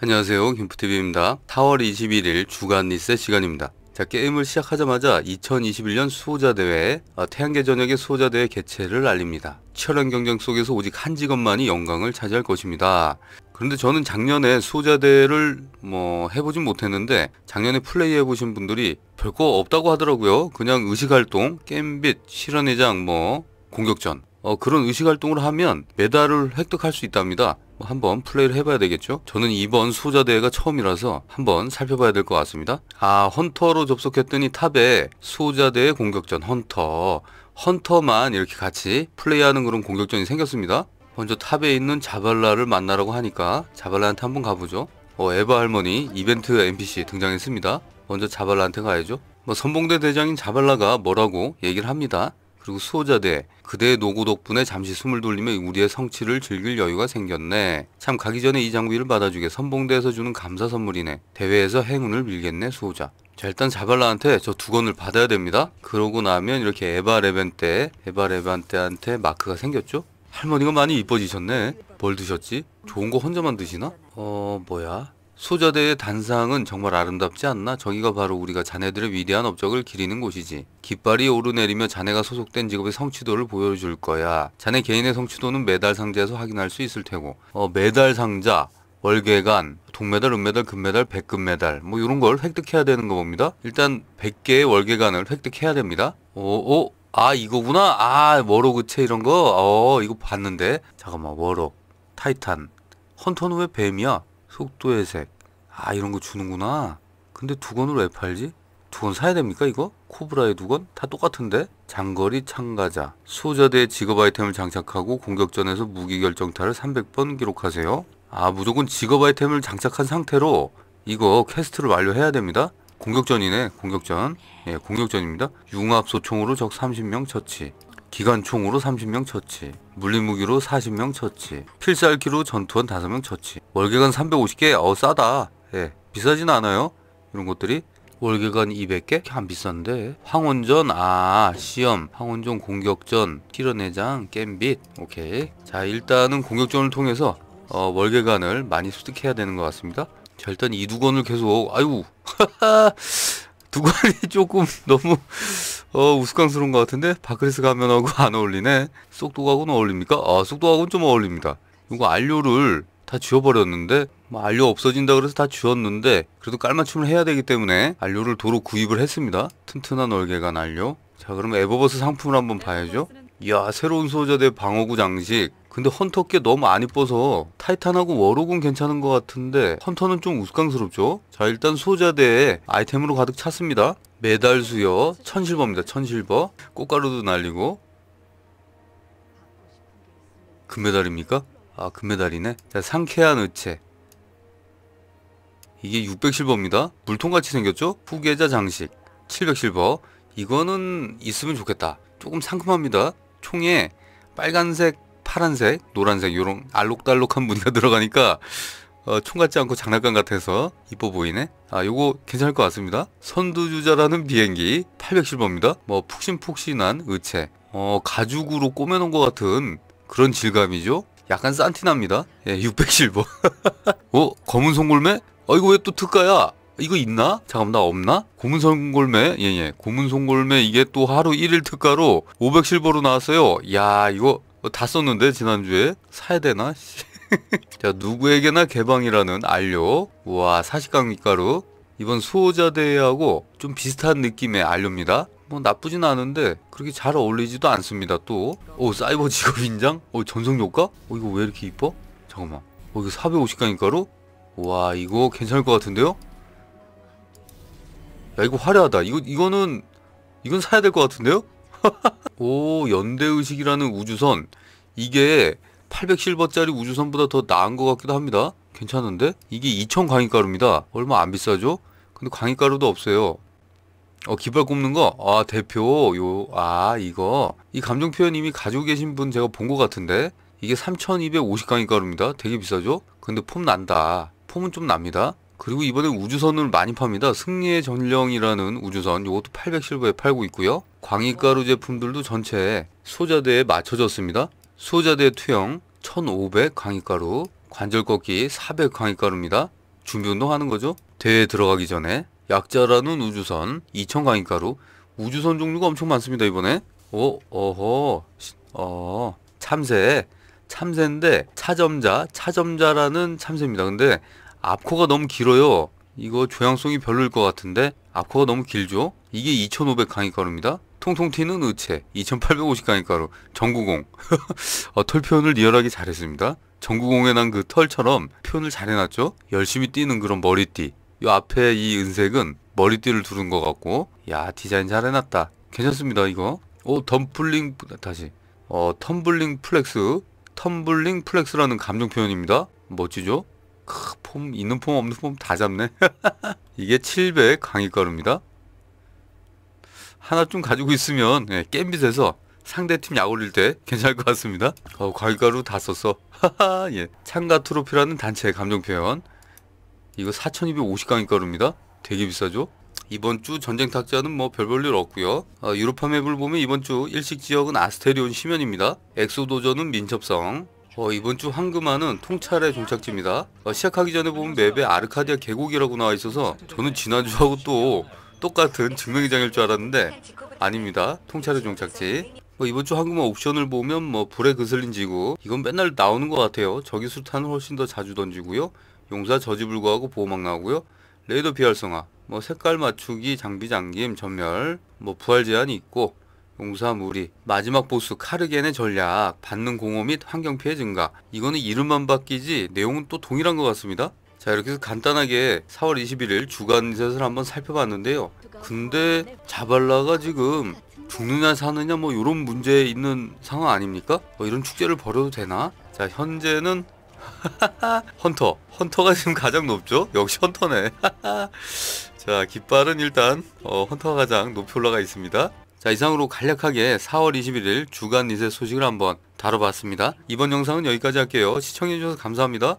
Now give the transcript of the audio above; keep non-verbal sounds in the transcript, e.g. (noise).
안녕하세요 김프TV입니다 4월 21일 주간 리셋 시간입니다 자 게임을 시작하자마자 2021년 수호자 대회 아, 태양계 전역의 수호자 대회 개최를 알립니다 치열한 경쟁 속에서 오직 한 직업만이 영광을 차지할 것입니다 그런데 저는 작년에 수호자 대회를 뭐 해보진 못했는데 작년에 플레이해 보신 분들이 별거 없다고 하더라고요 그냥 의식활동 게임빛 실현의장뭐 공격전 어, 그런 의식활동을 하면 메달을 획득할 수 있답니다 뭐 한번 플레이를 해봐야 되겠죠? 저는 이번 수호자대회가 처음이라서 한번 살펴봐야 될 것 같습니다. 아 헌터로 접속했더니 탑에 수호자대회 공격전 헌터 헌터만 이렇게 같이 플레이하는 그런 공격전이 생겼습니다. 먼저 탑에 있는 자발라를 만나라고 하니까 자발라한테 한번 가보죠. 어, 에바 할머니 이벤트 NPC 등장했습니다. 먼저 자발라한테 가야죠. 뭐 선봉대 대장인 자발라가 뭐라고 얘기를 합니다. 그리고 수호자대 그대의 노고 덕분에 잠시 숨을 돌리며 우리의 성취를 즐길 여유가 생겼네. 참 가기 전에 이 장비를 받아주게 선봉대에서 주는 감사 선물이네. 대회에서 행운을 빌겠네 수호자. 자 일단 자발라한테 저두 건을 받아야 됩니다. 그러고 나면 이렇게 에바 레벤 때 에바 레벤 때한테 마크가 생겼죠? 할머니가 많이 이뻐지셨네. 뭘 드셨지? 좋은 거 혼자만 드시나? 어 뭐야? 소자대의 단상은 정말 아름답지 않나? 저기가 바로 우리가 자네들의 위대한 업적을 기리는 곳이지. 깃발이 오르내리며 자네가 소속된 직업의 성취도를 보여줄 거야. 자네 개인의 성취도는 메달 상자에서 확인할 수 있을 테고. 어, 메달 상자, 월계관, 동메달, 은메달, 금메달, 백금메달 뭐 이런 걸 획득해야 되는 거 봅니다. 일단 100개의 월계관을 획득해야 됩니다. 오, 어, 오, 어? 아 이거구나. 아 워로그체 이런 거. 어, 이거 봤는데. 잠깐만, 워로, 타이탄. 헌터는 왜 뱀이야? 속도의 색. 아, 이런 거 주는구나. 근데 두건으로왜 팔지? 두건 사야 됩니까, 이거? 코브라의 두건? 다 똑같은데? 장거리 참가자. 소자대의 직업 아이템을 장착하고 공격전에서 무기 결정타를 300번 기록하세요. 아, 무조건 직업 아이템을 장착한 상태로 이거 퀘스트를 완료해야 됩니다. 공격전이네, 공격전. 예, 공격전입니다. 융합 소총으로 적 30명 처치. 기관총으로 30명 처치, 물리무기로 40명 처치, 필살기로 전투원 5명 처치, 월계관 350개, 어 싸다. 예, 비싸진 않아요. 이런 것들이 월계관 200개? 안 비싼데 황혼전 아 시험 황혼전 공격전 티러내장 겜빛 오케이 자 일단은 공격전을 통해서 어, 월계관을 많이 습득해야 되는 것 같습니다 자 일단 이두권을 계속 아유 (laughs) 두건이 조금 너무 어 우스꽝스러운 것 같은데 바크리스 가면하고 안 어울리네 쏙도가고는 어울립니까? 아 쏙도하고는 좀 어울립니다 이거 안료를 다 지워버렸는데 뭐 안료 없어진다 그래서 다 지웠는데 그래도 깔맞춤을 해야 되기 때문에 안료를 도로 구입을 했습니다 튼튼한 얼개간 안료 자그러면 에버버스 상품을 한번 봐야죠 이야 새로운 소자대 방어구 장식 근데 헌터께 너무 안 이뻐서 타이탄하고 워로군 괜찮은 것 같은데 헌터는 좀 우스꽝스럽죠? 자 일단 소자대 아이템으로 가득 찼습니다 메달 수요 천실버입니다. 천실버 꽃가루도 날리고 금메달입니까? 아 금메달이네. 자 상쾌한 의체 이게 600실버입니다. 물통같이 생겼죠? 후계자 장식 700실버 이거는 있으면 좋겠다. 조금 상큼합니다. 총에 빨간색, 파란색, 노란색 요런 알록달록한 무늬가 (laughs) 들어가니까 어, 총 같지 않고 장난감 같아서 이뻐 보이네 아 요거 괜찮을 것 같습니다 선두주자라는 비행기 807번입니다 뭐 푹신푹신한 의체 어 가죽으로 꾸며놓은 것 같은 그런 질감이죠 약간 산티납니다 예 607번 0 (laughs) 어? 검은 송골매? 어 이거 왜 또 특가야? 이거 있나? 잠깐만 나 없나? 고문송골매 예예 예. 예. 고문송골매 이게 또 하루 1일 특가로 5 0 0실버로 나왔어요 야 이거 다 썼는데 지난주에 사야 되나? (laughs) 자 누구에게나 개방이라는 알료 우와 사식강 밑가루 이번 수호자대하고 회좀 비슷한 느낌의 알료입니다 뭐 나쁘진 않은데 그렇게 잘 어울리지도 않습니다 또 오 사이버 직업 인장? 오 전성효과? 오 이거 왜 이렇게 이뻐? 잠깐만 오 이거 450강인가로? 와 이거 괜찮을 것 같은데요? 야 이거 화려하다 이거 이거는 이건 사야 될 것 같은데요? (laughs) 오 연대의식이라는 우주선 이게 800실버짜리 우주선보다 더 나은 것 같기도 합니다. 괜찮은데? 이게 2000 강의가루입니다. 얼마 안 비싸죠? 근데 광익가루도 없어요. 어, 깃발 꼽는 거? 아, 대표, 요, 아, 이거. 이 감정 표현 이미 가지고 계신 분 제가 본 것 같은데? 이게 3 2 5 0광익가루입니다 되게 비싸죠? 근데 폼 난다. 폼은 좀 납니다. 그리고 이번에 우주선을 많이 팝니다. 승리의 전령이라는 우주선, 요것도 800실버에 팔고 있고요. 광익가루 제품들도 전체 소자대에 맞춰졌습니다. 소자대 투영 1500 강의가루, 관절 꺾기 400 강의가루입니다. 준비 운동 하는 거죠? 대회에 들어가기 전에 약자라는 우주선 2000 강의가루, 우주선 종류가 엄청 많습니다, 이번에. 오, 어허, 어, 참새. 참새인데 차점자, 차점자라는 참새입니다. 근데 앞코가 너무 길어요. 이거 조향성이 별로일 것 같은데 앞코가 너무 길죠? 이게 2500 강의가루입니다. 통통 튀는 우체 2850강의가로 전구공 (laughs) 어, 털 표현을 리얼하게 잘했습니다 전구공에 난 그 털처럼 표현을 잘 해놨죠 열심히 뛰는 그런 머리띠 이 앞에 이 은색은 머리띠를 두른 것 같고 야 디자인 잘 해놨다 괜찮습니다 이거 오 덤플링 다시 어 텀블링 플렉스 텀블링 플렉스라는 감정 표현입니다 멋지죠 크, 폼 있는 폼 없는 폼 다 잡네 (laughs) 이게 700 강의가루입니다 하나좀 가지고 있으면 예, 겜빗에서 상대팀 약 올릴 때 괜찮을 것 같습니다. 어, 과일가루 다 썼어. 예. 창가 트로피라는 단체의 감정 표현. 이거 4250강이 가루입니다. 되게 비싸죠? 이번 주 전쟁 탁자는 뭐 별 볼 일 없고요. 어, 유로파 맵을 보면 이번 주 일식 지역은 아스테리온 심연입니다. 엑소도전은 민첩성. 어, 이번 주 황금화는 통찰의 종착지입니다. 어, 시작하기 전에 보면 맵에 아르카디아 계곡이라고 나와 있어서 저는 지난주하고 또 똑같은 증명이장일줄 알았는데 아닙니다. 통찰의 종착지. 뭐 이번 주 한국만 옵션을 보면 뭐 불에 그슬린 지구 이건 맨날 나오는 것 같아요. 저기 수탄을 훨씬 더 자주 던지고요. 용사 저지 불구하고 보호막 나오고요. 레이더 비활성화, 뭐 색깔 맞추기, 장비 장김 전멸, 뭐 부활 제한이 있고 용사 무리, 마지막 보스 카르겐의 전략, 받는 공허 및 환경 피해 증가. 이거는 이름만 바뀌지 내용은 또 동일한 것 같습니다. 자 이렇게 해서 간단하게 4월 21일 주간 리셋을 한번 살펴봤는데요 근데 자발라가 지금 죽느냐 사느냐 뭐 이런 문제 있는 상황 아닙니까? 뭐 이런 축제를 벌여도 되나? 자 현재는 (laughs) 헌터 헌터가 지금 가장 높죠? 역시 헌터네 (laughs) 자 깃발은 일단 어, 헌터가 가장 높이 올라가 있습니다 자 이상으로 간략하게 4월 21일 주간 리셋 소식을 한번 다뤄봤습니다 이번 영상은 여기까지 할게요 시청해주셔서 감사합니다